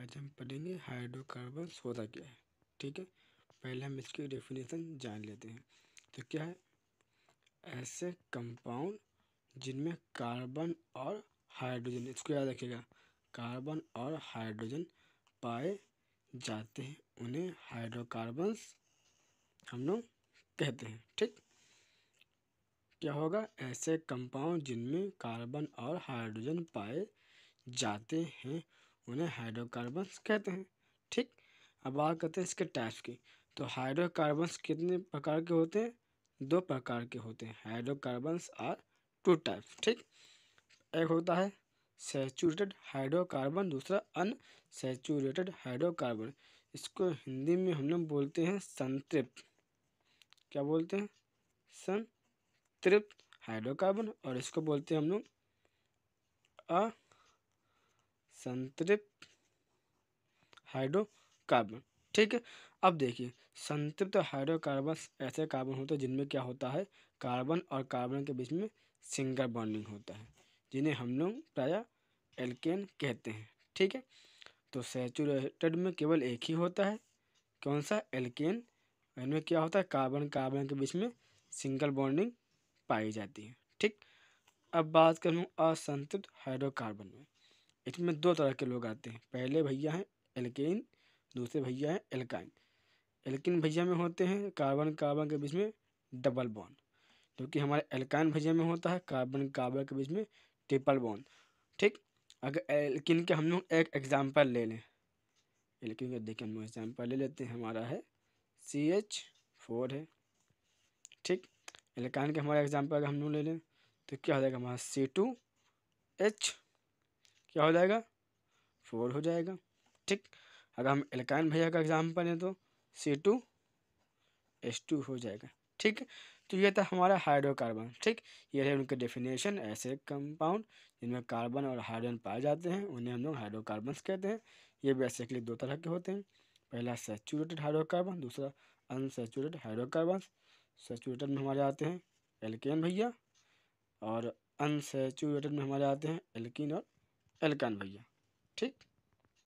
आज हम पढ़ेंगे हाइड्रोकार्बन सोदा क्या है ठीक है पहले हम इसकी डेफिनेशन जान लेते हैं तो क्या है ऐसे कंपाउंड जिनमें कार्बन और हाइड्रोजन इसको याद रखिएगा कार्बन और हाइड्रोजन पाए जाते हैं उन्हें हाइड्रोकार्बन्स हम लोग कहते हैं ठीक क्या होगा ऐसे कंपाउंड जिनमें कार्बन और हाइड्रोजन पाए जाते हैं उन्हें हाइड्रोकार्बन्स कहते हैं ठीक अब बात करते हैं इसके टाइप्स की तो हाइड्रोकार्बन्स कितने प्रकार के होते हैं दो प्रकार के होते हैं हाइड्रोकार्बन्स आर टू टाइप्स ठीक एक होता है सेचूरेटेड हाइड्रोकार्बन दूसरा अनसेचूरेटेड हाइड्रोकार्बन इसको हिंदी में हम लोग बोलते हैं संतृप्त क्या बोलते हैं संतृप्त हाइड्रोकार्बन और इसको बोलते हैं हम लोग संतृप्त हाइड्रोकार्बन ठीक है अब देखिए संतृप्त हाइड्रोकार्बन ऐसे कार्बन होते हैं जिनमें क्या होता है कार्बन और कार्बन के बीच में सिंगल बॉन्डिंग होता है जिन्हें हम लोग प्राय एल्केन कहते हैं ठीक है तो सेचुरेटेड में केवल एक ही होता है कौन सा एल्केन इनमें क्या होता है कार्बन कार्बन के बीच में सिंगल बॉन्डिंग पाई जाती है ठीक अब बात करूँ असंतृप्त हाइड्रोकार्बन में इसमें दो तरह के लोग आते हैं पहले भैया हैं एल्केन दूसरे भैया हैं एल्काइन एल्किन भैया में होते हैं कार्बन कार्बन के बीच में डबल बॉन्ड जो कि हमारे एल्काइन भैया में होता है कार्बन कार्बन के बीच में ट्रिपल बॉन्ड ठीक अगर एल्किन के हम लोग एक एग्ज़ाम्पल ले लें एल्किन का देखिए हम लोग एग्ज़ाम्पल ले लेते हैं हमारा है सी एच फोर है ठीक एल्काइन के हमारा एग्ज़ाम्पल अगर हम लोग ले लें तो क्या हो जाएगा हमारा सी टू एच क्या हो जाएगा फोर हो जाएगा ठीक अगर हम एल्काइन भैया का एग्जाम्पल लें तो सी टू एस टू हो जाएगा ठीक तो ये था हमारा हाइड्रोकार्बन ठीक ये है उनके डेफिनेशन ऐसे कंपाउंड जिनमें कार्बन और हाइड्रोजन पाए जाते हैं उन्हें हम लोग हाइड्रोकार्बन कहते हैं ये बेसिकली दो तरह के होते हैं पहला सेचूरेटेड हाइड्रोकार्बन दूसरा अनसेचूरेटेड हाइड्रोकार्बन सेचूरेटेड में हमारे आते हैं एल्केन भैया और अनसेचूरेटेड में हमारे आते हैं एल्किन और एलकान भैया ठीक